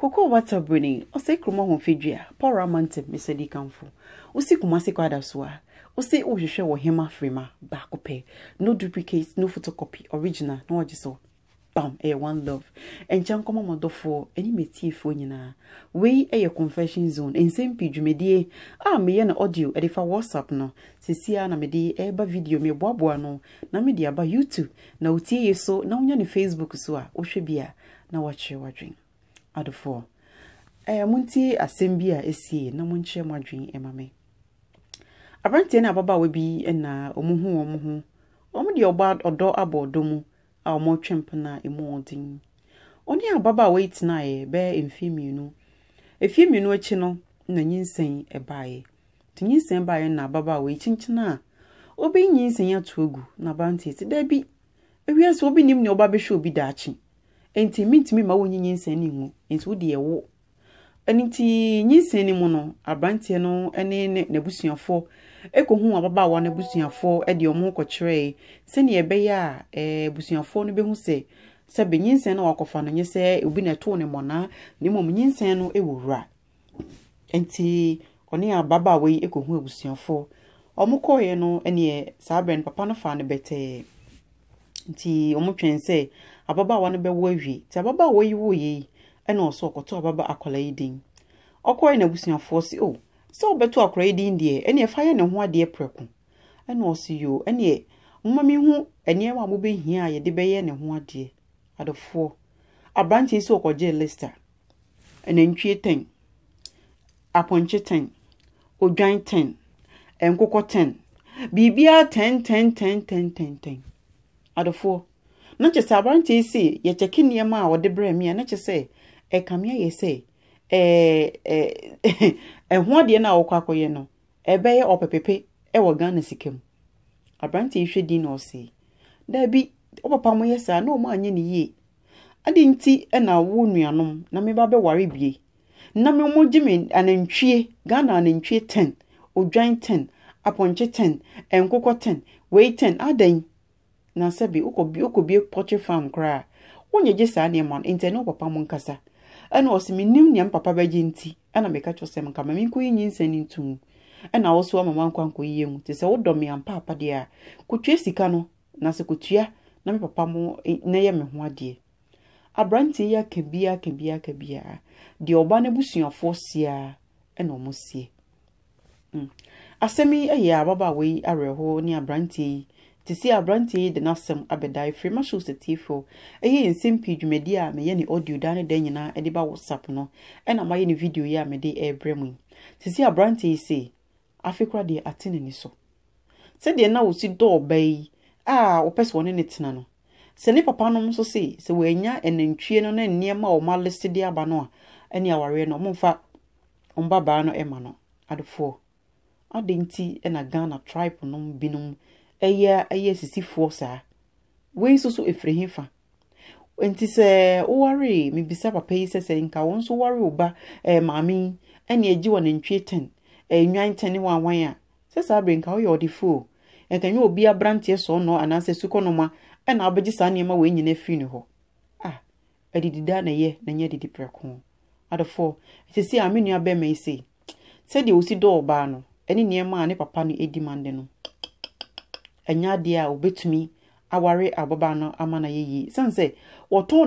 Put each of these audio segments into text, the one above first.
Cocoa water burning, o se kruma ho fedua, pora mante mesedi kanfo. kuma se kwada soa. O se o hwehwe wo hema frima baako pɛ. No duplicate, no photocopy, original, no ɔgye so. Bam, ɛyɛ eh, one love. Ɛnkyɛn nkɔmɔ mɔdɔfoɔ, ɛne metiefoɔ nyinaa. Wei ɛyɛ eh, confession zone, nsɛm pii dwumadie a ah, meyɛ na audio ɛde eh, fa WhatsApp no. Sesia na mede ɛreba video meboaboa no, na mede aba YouTube. Na wotie ye so, na wonya ne Facebook so a, ah, wohwɛ bi a, na wakyerɛ w'adwene. Adofoɔ, ɛɛ montie asɛm bi a esie na monkyerɛ mo adwene ɛma me aberanteɛ ne ababaawa bi ɛna wɔn ho wɔn ho wɔn de ɔba ɔdɔ abɔ ɔdɔ mu a wɔretwe mpona emu ɔden ɔne ababaawa yi tena tenaeɛ bɛɛ mfe mmienu efie mmienu akyi no na nyinsɛn ɛbaeɛ te nyinsɛn baeɛ na ababaawa yi kyenkyen a obi nyinsɛn ato agu na aberanteɛ ti dɛbi ewia sɛ obi nim nea ɔba bɛhwɛ obi daakye nti mintumi ma wonyi nyinsa no mu nti wode ɛwo ɛno nti nyinsa no mu no abranteɛ no ne ne n'abusuafoɔ hu ababaawa no abusuafoɔ de ɔmo kɔkyerɛe sɛnea ɛbɛyɛ a abusuafoɔ no bɛhu sɛ sɛbe nyinsa no wakɔfa no nyɛ sɛ obi na ɛtoo ne mɔna na mmom nyinsa no ɛwɔ wura nti ɔne ababaawa yi hu abusuafoɔ ɔmo kɔɔeɛ no ɛneɛ saa berɛ no papa no faa no bɛtɛɛ nti ɔmotwɛn sɛ ababaawa no bɛwɔ awie nti ababaawa yi wɔ yi ɛna ɔsɛ ɔkɔtɔ ababa akwadaa yi din ɔkɔɔ n'abusuafoɔ se o oh, sɛ ɔbɛto akwadaa yi din deɛ ɛne ɛfa yɛ ne ho adeɛ prɛko ɛna ɔsi yio ɛne mma mi ho nneɛma a mobɛhia a yɛde bɛyɛ ne ho adeɛ adefoɔ aberanteɛ si sɛ ɔkɔgyee lista nantwie ten apɔnkye ten odwan ten nkokɔ ten biribiara ten ten ten ten ten ten. adofoɔ na kyɛ sɛ aberante yi se yɛkyɛke nneɛma a wɔde brɛ me a na kyɛ sɛ ɛka me ayɛ sɛ ɛho adeɛ no a wɔkɔ akɔyɛ no ɛbɛyɛ ɔpɛpɛpɛ ɛwɔ ghana sika mu aberante yi hwɛ din na ɔse daabi ɔpapa mo yɛ saa na ɔmo anyɛ ne yie adi nti ɛna wo nuanom na meba bɛware bie na me mo gye anantwie ghana anantwie ten odwan ten apɔnkye ten nkokɔ ten wei ten adan na sɛ bi wokɔbie pɔtwe farm koraa wonyɛ gye saa nneɛma no nti ɛne wo papa mu nkasa ɛna ɔsɛ menim nea mpapa bɛgye nti ɛna meka kyerɛ sɛ mka ma menkɔyi nyinsɛ no ntom ɛna wo so amama nkwa nkɔyie mu nti sɛ wodɔ me ampaapa deɛ a kɔtua sika no na sɛ kɔtua na me papa mu eh, na yɛ me ho adeɛ aberanteɛ yi aka biaa aka biaa aka biaa deɛ ɔba no busuafoɔ siaa ɛna ɔmo sie hmm. asɛm yi yɛ ababaawa yi awerɛhoɔ ne aberanteɛ yi te si aberanteɛ yi de n'asɛm abɛda efiri ma shows atiefo ɛyɛ yɛn nsɛm pii dwumadi a meyɛ ne audio dan ne dan nyinaa de ba whatsapp no ɛna mayɛ ne video yi a mede ɛrebrɛ mu yi te si aberanteɛ yi se afe kora deɛ ate n'ani so sɛdeɛ na wosi dɔɔ ɔbaa yi a wɔpɛ sɛ wɔne ne tena no sɛ ne papa nom nso se sɛ wɔanya nantwie no ne nneɛma a wɔma liste de aba no a ɛne awareɛ no ɔmomfa ɔmbabaa no ɛma no adefoɔ ade nti ɛna ghana tribe nom binom ɛyɛ ɛyɛ sisifoɔ saa wei nso so ɛfiri he fa nti sɛ ɔware mebisa papa yi sɛ sɛ nka wɔn nso ware ɔba ba maame yi ɛne agye wɔ ne ntwe ten nnwan eh, ten wanwan a sɛ saa bere nka woyɛ ɔdefoɔ ɛnkanyɛ obi aberanteɛ sɔɔ ɔnɔ anaasɛ sukɔnoma ɛna abɛgye saa nneɛma wei nyinaa firi ne hɔ a ɛdidi adidida na ɛyɛ na ɛnyɛ didi prɛko adɔfoɔ ɛsɛ sɛ a bɛrima yi sei sɛdeɛ ɔsi dɔɔ ɔbaa no ɛne nneɛma a ne papa no ɛdi mande no ɛnyɛ adeɛ a wobɛtumi aware ababa no ama no sɛ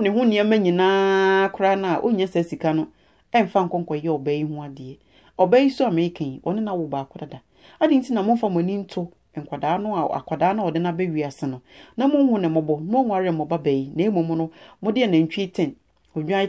ne nneɛma nyinaa koraa no a ɔnya saa sika no ɛmfa ɔbaa yi ho adeɛ ɔbaa yi so a ɔne na wo baako dada ade nti na momfa mo ani nto nkwadaa no a akwadaa no a ɔde no abɛwi ase no na monhu ne mmɔbɔ na mmɔba baa na mmom no modeɛ nantwi ten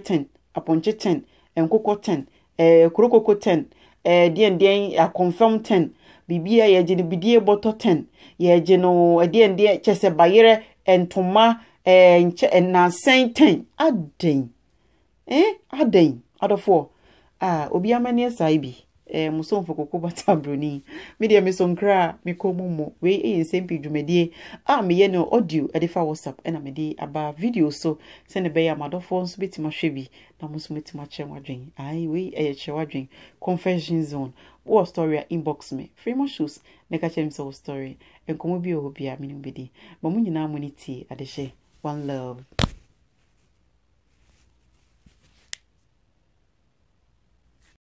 ten apɔnkye ten nkokɔ ten eh, kurokoko ten ɛɛ deɛndeɛn akɔnfɛm ten biribiara yɛgye eh, no bidie eh, bɔtɔ ten yɛgye no eh, deɛndeɛ kyɛ sɛ bayerɛ ntoma ɛɛ nkyɛ nnansɛn ten adɛn ɛɛ adɛn adɔfoɔ a ah, obi ama ne saa bi eh, muso mfokoko bata broni me deɛ meso nkra me kɔn mu mu wei ɛyɛ nsɛm pii dwumadie a meyɛ no audio ɛde fa whatsapp ɛna mede aba video so sɛne bɛyɛ a madɔfoɔ nso bɛtumi ahwɛ bi na mo nso bɛtumi akyerɛ w'adwen ae wei ɛyɛ kyerɛ w'adwen confession zone wɔ story a inbox me free mo shoes na ka kyerɛ me sɛ wɔ story nkɔmmɔ bi wɔ hɔ bia mene mu bɛdi ma mo nyinaa mo ne tie adehyɛ one love